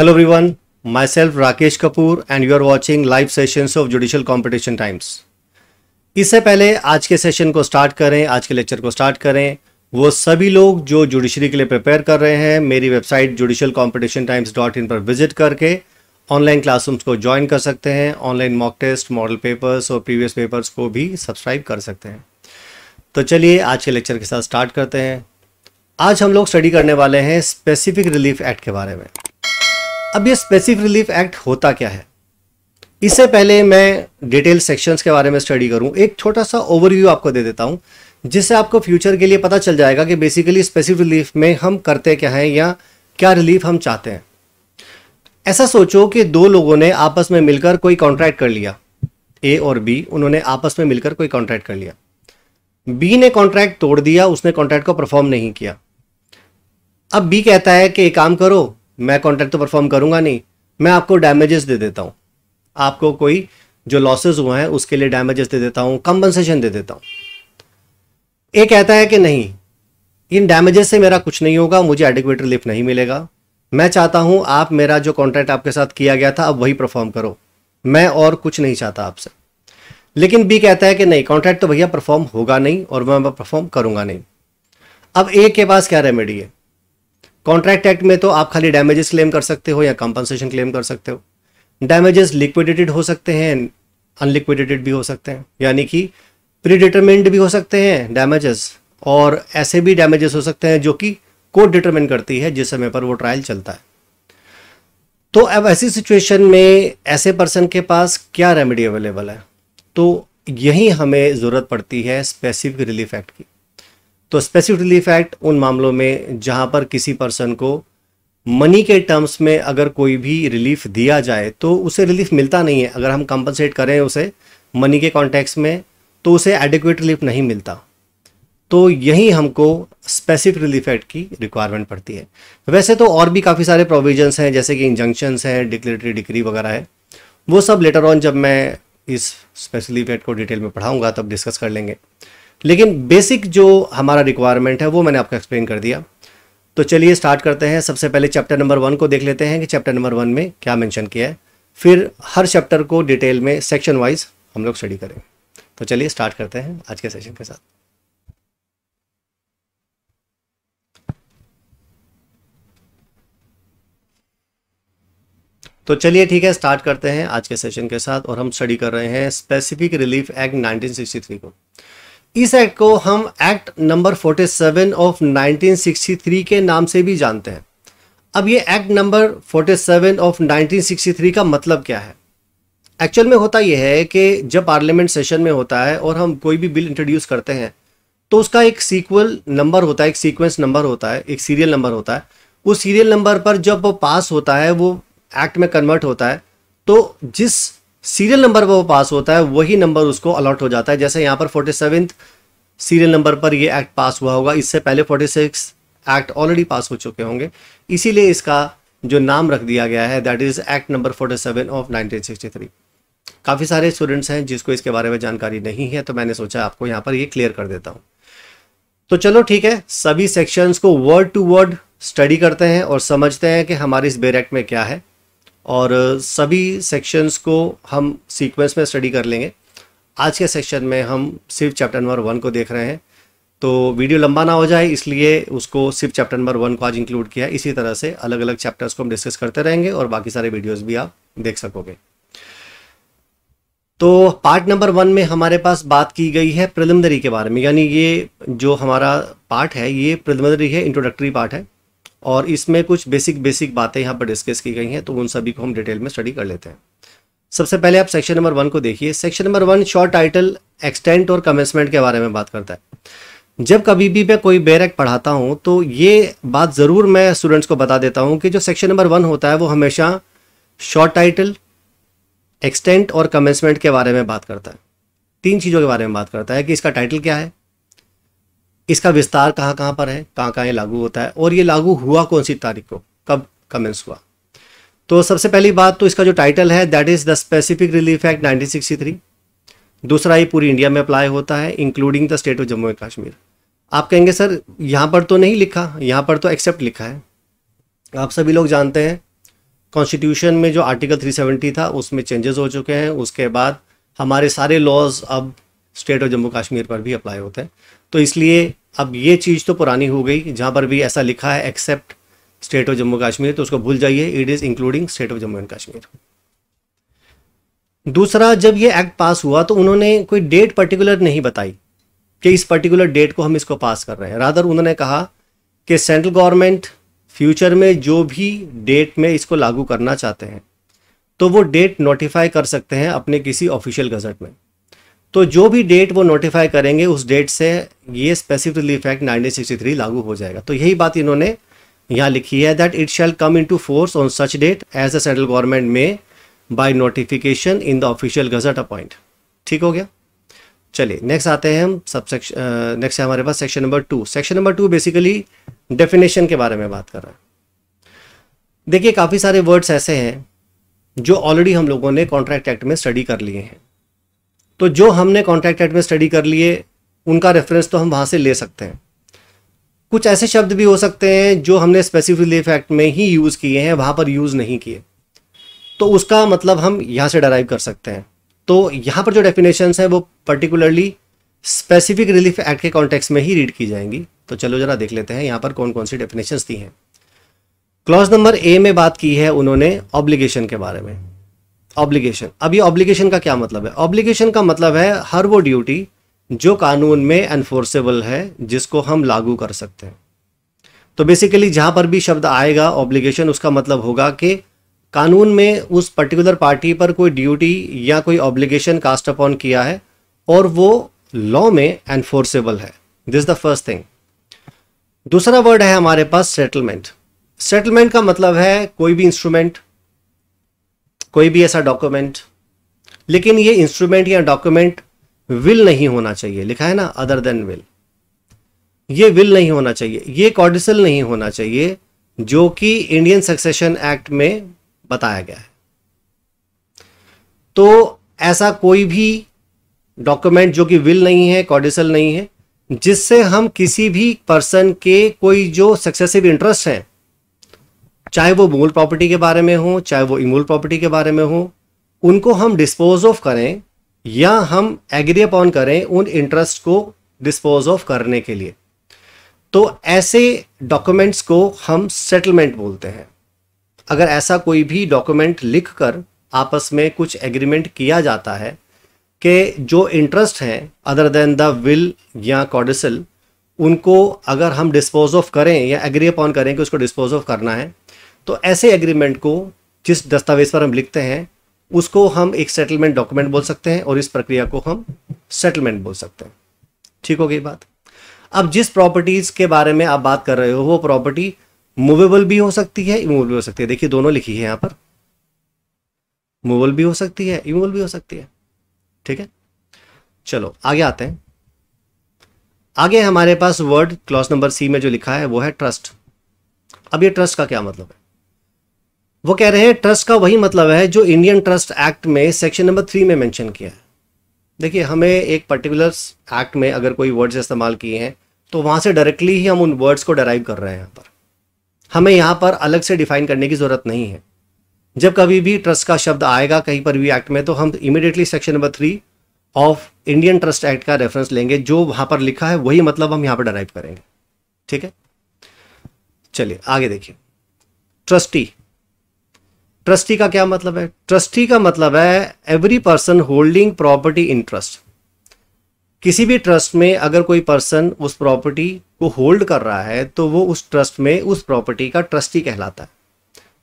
hello everyone myself Rakesh Kapoor and you are watching live sessions of judicial competition times इससे पहले आज के session को स्टार्ट करें आज के लेक्चर को स्टार्ट करें वो सभी लोग जो जुडिशरी के लिए प्रिपेयर कर रहे हैं मेरी website judicial competition times dot in पर विजिट करके ऑनलाइन क्लासरूम्स को ज्वाइन कर सकते हैं online mock test model papers और प्रीवियस पेपर्स को भी सब्सक्राइब कर सकते हैं तो चलिए आज के लेक्चर के साथ स्टार्ट करते हैं आज हम लोग स्टडी करने वाले हैं स्पेसिफिक रिलीफ एक्ट के बारे में अब ये स्पेसिफिक रिलीफ एक्ट होता क्या है इससे पहले मैं डिटेल सेक्शंस के बारे में स्टडी करूं एक छोटा सा ओवरव्यू आपको दे देता हूं जिससे आपको फ्यूचर के लिए पता चल जाएगा कि बेसिकली स्पेसिफिक रिलीफ में हम करते क्या हैं या क्या रिलीफ हम चाहते हैं ऐसा सोचो कि दो लोगों ने आपस में मिलकर कोई कॉन्ट्रैक्ट कर लिया ए और बी उन्होंने आपस में मिलकर कोई कॉन्ट्रैक्ट कर लिया बी ने कॉन्ट्रैक्ट तोड़ दिया उसने कॉन्ट्रैक्ट को परफॉर्म नहीं किया अब बी कहता है कि एक काम करो मैं कॉन्ट्रैक्ट तो परफॉर्म करूंगा नहीं मैं आपको डैमेजेस दे देता हूं आपको कोई जो लॉसेज हुए हैं उसके लिए डैमेजेस दे देता हूं कंपनसेशन दे देता हूं ये कहता है कि नहीं इन डैमेजेस से मेरा कुछ नहीं होगा मुझे एडिक्वेट रिलीफ नहीं मिलेगा मैं चाहता हूं आप मेरा जो कॉन्ट्रैक्ट आपके साथ किया गया था अब वही परफॉर्म करो मैं और कुछ नहीं चाहता आपसे लेकिन बी कहता है कि नहीं कॉन्ट्रैक्ट तो भैया परफॉर्म होगा नहीं और मैं परफॉर्म करूंगा नहीं अब ए के पास क्या रेमेडी है कॉन्ट्रैक्ट एक्ट में तो आप खाली डैमेजेस क्लेम कर सकते हो या कंपनसेशन क्लेम कर सकते हो डैमेजेस लिक्विडेटेड हो सकते हैं अनलिक्विडेटेड भी हो सकते हैं यानी कि प्रीडिटरमेंट भी हो सकते हैं डैमेजेस और ऐसे भी डैमेजेस हो सकते हैं जो कि कोर्ट डिटरमिन करती है जिस समय पर वो ट्रायल चलता है तो अब ऐसी सिचुएशन में ऐसे पर्सन के पास क्या रेमेडी अवेलेबल है तो यही हमें ज़रूरत पड़ती है स्पेसिफिक रिलीफ एक्ट की तो स्पेसिफिक रिलीफ एक्ट उन मामलों में जहां पर किसी पर्सन को मनी के टर्म्स में अगर कोई भी रिलीफ दिया जाए तो उसे रिलीफ मिलता नहीं है अगर हम कंपनसेट करें उसे मनी के कॉन्टेक्स में तो उसे एडिक्वेट रिलीफ नहीं मिलता तो यही हमको स्पेसिफिक रिलीफ एक्ट की रिक्वायरमेंट पड़ती है वैसे तो और भी काफ़ी सारे प्रोविजंस हैं जैसे कि इंजंक्शंस हैं डिक्लेटरी डिग्री वगैरह है वो सब लेटर ऑन जब मैं इस स्पेसिफिक एक्ट को डिटेल में पढ़ाऊंगा तब डिस्कस कर लेंगे लेकिन बेसिक जो हमारा रिक्वायरमेंट है वो मैंने आपको एक्सप्लेन कर दिया तो चलिए स्टार्ट करते हैं सबसे पहले चैप्टर नंबर वन को देख लेते हैं कि चैप्टर नंबर वन में क्या मैंशन किया है फिर हर चैप्टर को डिटेल में सेक्शन वाइज हम लोग स्टडी करें तो चलिए स्टार्ट करते हैं आज के सेशन के साथ तो चलिए ठीक है स्टार्ट करते हैं आज के सेशन के साथ और हम स्टडी कर रहे हैं स्पेसिफिक रिलीफ एक्ट 1963 को इस एक्ट को हम एक्ट नंबर 47 ऑफ 1963 के नाम से भी जानते हैं अब ये एक्ट नंबर 47 ऑफ 1963 का मतलब क्या है एक्चुअल में होता यह है कि जब पार्लियामेंट सेशन में होता है और हम कोई भी बिल इंट्रोड्यूस करते हैं तो उसका एक सीक्वल नंबर होता है एक सीक्वेंस नंबर होता है एक सीरियल नंबर होता है उस सीरियल नंबर पर जब वो पास होता है वो एक्ट में कन्वर्ट होता है तो जिस सीरियल नंबर पर वो पास होता है वही नंबर उसको अलॉट हो जाता है जैसे यहाँ पर फोर्टी सेवन सीरियल नंबर पर ये एक्ट पास हुआ होगा इससे पहले forty six act already pass हो चुके होंगे इसीलिए इसका जो नाम रख दिया गया है that is act number forty seven of nineteen sixty three काफ़ी सारे स्टूडेंट्स हैं जिसको इसके बारे में जानकारी नहीं है तो मैंने सोचा आपको यहाँ पर ये क्लियर कर देता हूँ तो चलो ठीक है सभी सेक्शंस को वर्ड टू वर्ड स्टडी करते हैं और समझते हैं कि हमारे इस बेर एक्ट e में क्या है और सभी सेक्शंस को हम सीक्वेंस में स्टडी कर लेंगे आज के सेक्शन में हम सिर्फ चैप्टर नंबर वन को देख रहे हैं तो वीडियो लंबा ना हो जाए इसलिए उसको सिर्फ चैप्टर नंबर वन को आज इंक्लूड किया है इसी तरह से अलग अलग चैप्टर्स को हम डिस्कस करते रहेंगे और बाकी सारे वीडियोज भी आप देख सकोगे तो पार्ट नंबर वन में हमारे पास बात की गई है प्रिलिमिनरी के बारे में यानी ये जो हमारा पार्ट है ये प्रिलिमिनरी है इंट्रोडक्टरी पार्ट है और इसमें कुछ बेसिक बेसिक बातें यहाँ पर डिस्कस की गई हैं तो उन सभी को हम डिटेल में स्टडी कर लेते हैं सबसे पहले आप सेक्शन नंबर वन को देखिए section number one short title extent और कमेंसमेंट के बारे में बात करता है जब कभी भी मैं कोई बेयर e पढ़ाता हूँ तो ये बात ज़रूर मैं स्टूडेंट्स को बता देता हूँ कि जो सेक्शन नंबर वन होता है वो हमेशा शॉर्ट टाइटल एक्सटेंट और कमेंसमेंट के बारे में बात करता है तीन चीज़ों के बारे में बात करता है कि इसका टाइटल क्या है इसका विस्तार कहाँ कहाँ पर है कहाँ कहाँ ये लागू होता है और ये लागू हुआ कौन सी तारीख को कब कमेंस हुआ तो सबसे पहली बात तो इसका जो टाइटल है that is the specific relief act nineteen दूसरा ये पूरी इंडिया में अप्लाई होता है including the state of Jammu and Kashmir आप कहेंगे सर यहाँ पर तो नहीं लिखा यहाँ पर तो एक्सेप्ट लिखा है आप सभी लोग जानते हैं कॉन्स्टिट्यूशन में जो आर्टिकल 370 था उसमें चेंजेस हो चुके हैं उसके बाद हमारे सारे लॉज अब स्टेट ऑफ जम्मू कश्मीर पर भी अप्लाई होते हैं तो इसलिए अब ये चीज़ तो पुरानी हो गई जहाँ पर भी ऐसा लिखा है except state of Jammu Kashmir तो उसको भूल जाइए it is including state of Jammu and Kashmir दूसरा जब ये एक्ट पास हुआ तो उन्होंने कोई डेट पर्टिकुलर नहीं बताई कि इस पर्टिकुलर डेट को हम इसको पास कर रहे हैं रादर उन्होंने कहा कि सेंट्रल गवर्नमेंट फ्यूचर में जो भी डेट में इसको लागू करना चाहते हैं तो वो डेट नोटिफाई कर सकते हैं अपने किसी ऑफिशियल गजट में तो जो भी डेट वो नोटिफाई करेंगे उस डेट से ये स्पेसिफिक रिलीफ एक्ट 1963 लागू हो जाएगा तो यही बात इन्होंने यहाँ लिखी है that it shall come into force on such date as a central government में by notification in the official gazette appoint ठीक हो गया चलिए नेक्स्ट आते हैं हम सब सेक्शन नेक्स्ट हमारे पास section number two section number two basically definition के बारे में बात कर रहा है देखिए काफ़ी सारे वर्ड्स ऐसे हैं जो ऑलरेडी हम लोगों ने कॉन्ट्रैक्ट एक्ट में स्टडी कर लिए हैं तो जो हमने कॉन्ट्रैक्ट एक्ट में स्टडी कर लिए उनका रेफरेंस तो हम वहाँ से ले सकते हैं कुछ ऐसे शब्द भी हो सकते हैं जो हमने स्पेसिफिक रिलीफ एक्ट में ही यूज़ किए हैं वहाँ पर यूज़ नहीं किए तो उसका मतलब हम यहाँ से डराइव कर सकते हैं तो यहाँ पर जो डेफिनेशन है वो पर्टिकुलरली स्पेसिफिक रिलीफ एक्ट के कॉन्टेक्स्ट में ही रीड की जाएंगी तो चलो जरा देख लेते हैं यहाँ पर कौन कौन सी डेफिनेशंस दी हैं क्लॉज नंबर ए में बात की है उन्होंने ऑब्लिगेशन के बारे में ऑब्लिगेशन अब ये ऑब्लिगेशन का क्या मतलब है ऑब्लिगेशन का मतलब है हर वो ड्यूटी जो कानून में एनफोर्सेबल है जिसको हम लागू कर सकते हैं तो बेसिकली जहां पर भी शब्द आएगा ऑब्लिगेशन उसका मतलब होगा कि कानून में उस पर्टिकुलर पार्टी पर कोई ड्यूटी या कोई ऑब्लिगेशन कास्ट अपॉन किया है और वो लॉ में एनफोर्सेबल है दिस द फर्स्ट थिंग दूसरा वर्ड है हमारे पास सेटलमेंट सेटलमेंट का मतलब है कोई भी इंस्ट्रूमेंट कोई भी ऐसा डॉक्यूमेंट लेकिन ये इंस्ट्रूमेंट या डॉक्यूमेंट विल नहीं होना चाहिए लिखा है ना अदर देन विल ये विल नहीं होना चाहिए ये कॉडिसल नहीं होना चाहिए जो कि इंडियन सक्सेशन एक्ट में बताया गया है तो ऐसा कोई भी डॉक्यूमेंट जो कि विल नहीं है कॉडिसल नहीं है जिससे हम किसी भी पर्सन के कोई जो सक्सेसिव इंटरेस्ट हैं चाहे वो मूल प्रॉपर्टी के बारे में हो चाहे वो इमूल प्रॉपर्टी के बारे में हो उनको हम डिस्पोज ऑफ करें या हम एग्री अपॉन करें उन इंटरेस्ट को डिस्पोज ऑफ करने के लिए तो ऐसे डॉक्यूमेंट्स को हम सेटलमेंट बोलते हैं अगर ऐसा कोई भी डॉक्यूमेंट लिख कर आपस में कुछ एग्रीमेंट किया जाता है कि जो इंटरेस्ट हैं अदर देन द विल या कॉडिसल उनको अगर हम डिस्पोज ऑफ करें या एग्री अपॉन करें कि उसको डिस्पोज ऑफ करना है तो ऐसे एग्रीमेंट को जिस दस्तावेज पर हम लिखते हैं उसको हम एक सेटलमेंट डॉक्यूमेंट बोल सकते हैं और इस प्रक्रिया को हम सेटलमेंट बोल सकते हैं ठीक हो गई बात अब जिस प्रॉपर्टीज के बारे में आप बात कर रहे हो वो प्रॉपर्टी मूवेबल भी हो सकती है इमूवेबल भी हो सकती है देखिए दोनों लिखी है यहां पर मूवेबल भी हो सकती है इमूवेबल भी हो सकती है ठीक है चलो आगे आते हैं आगे हमारे पास वर्ड क्लॉस नंबर सी में जो लिखा है वो है ट्रस्ट अब ये ट्रस्ट का क्या मतलब है वो कह रहे हैं ट्रस्ट का वही मतलब है जो इंडियन ट्रस्ट एक्ट में सेक्शन नंबर थ्री में मेंशन किया है देखिए हमें एक पर्टिकुलर एक्ट में अगर कोई वर्ड्स इस्तेमाल किए हैं तो वहां से डायरेक्टली ही हम उन वर्ड्स को डराइव कर रहे हैं यहाँ पर हमें यहाँ पर अलग से डिफाइन करने की ज़रूरत नहीं है जब कभी भी ट्रस्ट का शब्द आएगा कहीं पर भी एक्ट में तो हम immediately section number three of Indian trust act का रेफरेंस लेंगे जो वहां पर लिखा है वही मतलब हम यहाँ पर डराइव करेंगे ठीक है चलिए आगे देखिए ट्रस्टी ट्रस्टी का क्या मतलब है ट्रस्टी का मतलब है every person holding property trust किसी भी ट्रस्ट में अगर कोई पर्सन उस प्रॉपर्टी को होल्ड कर रहा है तो वो उस ट्रस्ट में उस प्रॉपर्टी का ट्रस्टी कहलाता है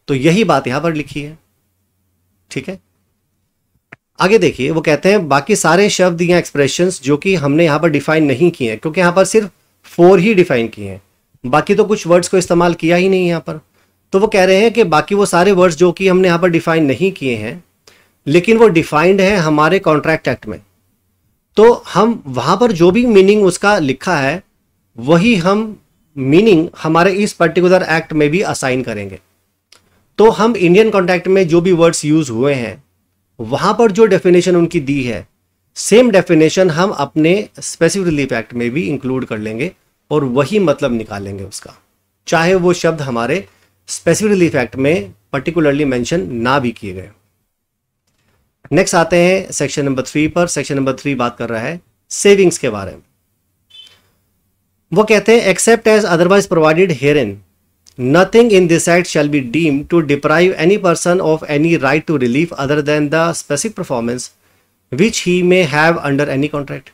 तो यही बात यहां पर लिखी है ठीक है आगे देखिए वो कहते हैं बाकी सारे शब्द या एक्सप्रेशन जो कि हमने यहां पर डिफाइन नहीं किए हैं क्योंकि यहां पर सिर्फ फोर ही डिफाइन किए हैं बाकी तो कुछ वर्ड्स को इस्तेमाल किया ही नहीं यहां पर तो वो कह रहे हैं कि बाकी वो सारे वर्ड्स जो कि हमने यहाँ पर डिफाइन नहीं किए हैं लेकिन वो डिफाइंड है हमारे कॉन्ट्रैक्ट एक्ट में तो हम वहाँ पर जो भी मीनिंग उसका लिखा है वही हम मीनिंग हमारे इस पर्टिकुलर एक्ट में भी असाइन करेंगे तो हम इंडियन कॉन्ट्रैक्ट में जो भी वर्ड्स यूज हुए हैं वहाँ पर जो डेफिनेशन उनकी दी है सेम डेफिनेशन हम अपने स्पेसिफिक रिलीफ एक्ट में भी इंक्लूड कर लेंगे और वही मतलब निकालेंगे उसका चाहे वो शब्द हमारे स्पेसिफिक रिलीफ एक्ट में पर्टिकुलरली मेंशन ना भी किए गए नेक्स्ट आते हैं सेक्शन नंबर थ्री पर सेक्शन नंबर थ्री बात कर रहा है सेविंग्स के बारे में वो कहते हैं except as otherwise provided herein nothing in this act shall be deem to deprive any person of any right to relief other than the specific performance which he may have under any contract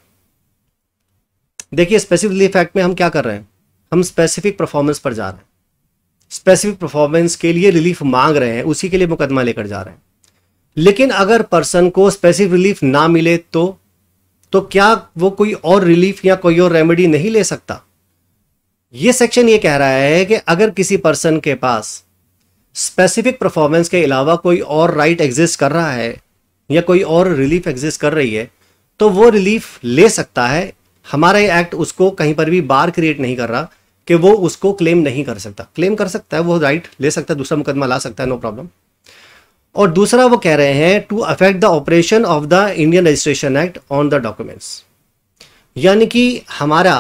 देखिए specific relief act में हम क्या कर रहे हैं हम specific performance पर जा रहे हैं स्पेसिफिक परफॉर्मेंस के लिए रिलीफ मांग रहे हैं उसी के लिए मुकदमा लेकर जा रहे हैं लेकिन अगर पर्सन को स्पेसिफिक रिलीफ ना मिले तो तो क्या वो कोई और रिलीफ या कोई और रेमेडी नहीं ले सकता ये सेक्शन ये कह रहा है कि अगर किसी पर्सन के पास स्पेसिफिक परफॉर्मेंस के अलावा कोई और राइट एग्जिस्ट कर रहा है या कोई और रिलीफ एग्जिस्ट कर रही है तो वो रिलीफ ले सकता है हमारा ये एक्ट उसको कहीं पर भी बार क्रिएट नहीं कर रहा कि वो उसको क्लेम नहीं कर सकता क्लेम कर सकता है वो राइट ले सकता है दूसरा मुकदमा ला सकता है नो प्रॉब्लम और दूसरा वो कह रहे हैं to affect the operation of the Indian registration act on the documents यानी कि हमारा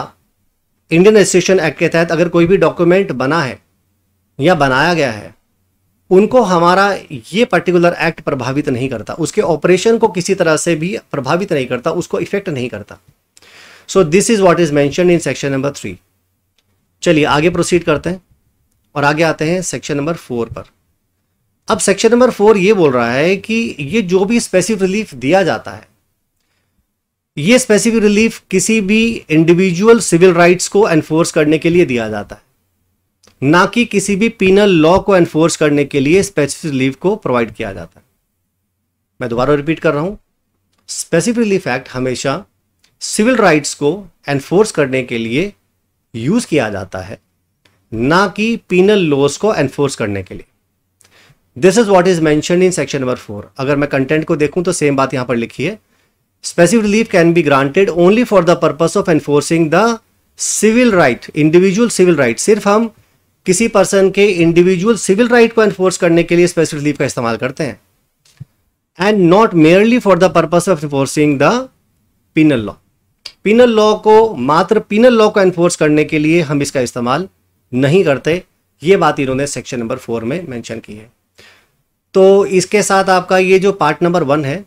इंडियन रजिस्ट्रेशन एक्ट के तहत अगर कोई भी डॉक्यूमेंट बना है या बनाया गया है उनको हमारा ये पर्टिकुलर एक्ट प्रभावित नहीं करता उसके ऑपरेशन को किसी तरह से भी प्रभावित नहीं करता उसको इफेक्ट नहीं करता so this is what is mention in section number three चलिए आगे प्रोसीड करते हैं और आगे आते हैं सेक्शन नंबर फोर पर अब सेक्शन नंबर फोर ये बोल रहा है कि ये जो भी स्पेसिफिक रिलीफ दिया जाता है ये स्पेसिफिक रिलीफ किसी भी इंडिविजुअल सिविल राइट्स को एनफोर्स करने के लिए दिया जाता है ना कि किसी भी पीनल लॉ को एनफोर्स करने के लिए स्पेसिफिक रिलीफ को प्रोवाइड किया जाता है मैं दोबारा रिपीट कर रहा हूं स्पेसिफिक रिलीफ एक्ट हमेशा सिविल राइट्स को एनफोर्स करने के लिए यूज़ किया जाता है ना कि पीनल लॉस को एनफोर्स करने के लिए this is what is mention in section number four अगर मैं कंटेंट को देखूं तो सेम बात यहां पर लिखी है specific relief can be granted only for the purpose of enforcing the civil right individual civil right सिर्फ हम किसी पर्सन के इंडिविजुअल सिविल राइट को एनफोर्स करने के लिए स्पेसिफिक रिलीफ का इस्तेमाल करते हैं and not merely for the purpose of enforcing the penal law penal law को मात्र पिनल लॉ को एनफोर्स करने के लिए हम इसका इस्तेमाल नहीं करते ये बात इन्होंने सेक्शन नंबर फोर में मेंशन की है तो इसके साथ आपका ये जो पार्ट नंबर वन है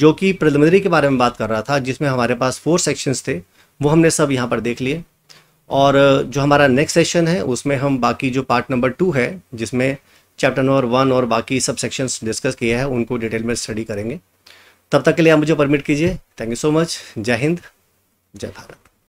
जो कि प्रधानमंत्री के बारे में बात कर रहा था जिसमें हमारे पास फोर सेक्शंस थे वो हमने सब यहाँ पर देख लिए और जो हमारा नेक्स्ट सेशन है उसमें हम बाकी जो पार्ट नंबर टू है जिसमें चैप्टर नंबर वन और बाकी सब सेक्शंस डिस्कस किया है उनको डिटेल में स्टडी करेंगे तब तक के लिए आप मुझे परमिट कीजिए थैंक यू सो मच जय हिंद じゃあ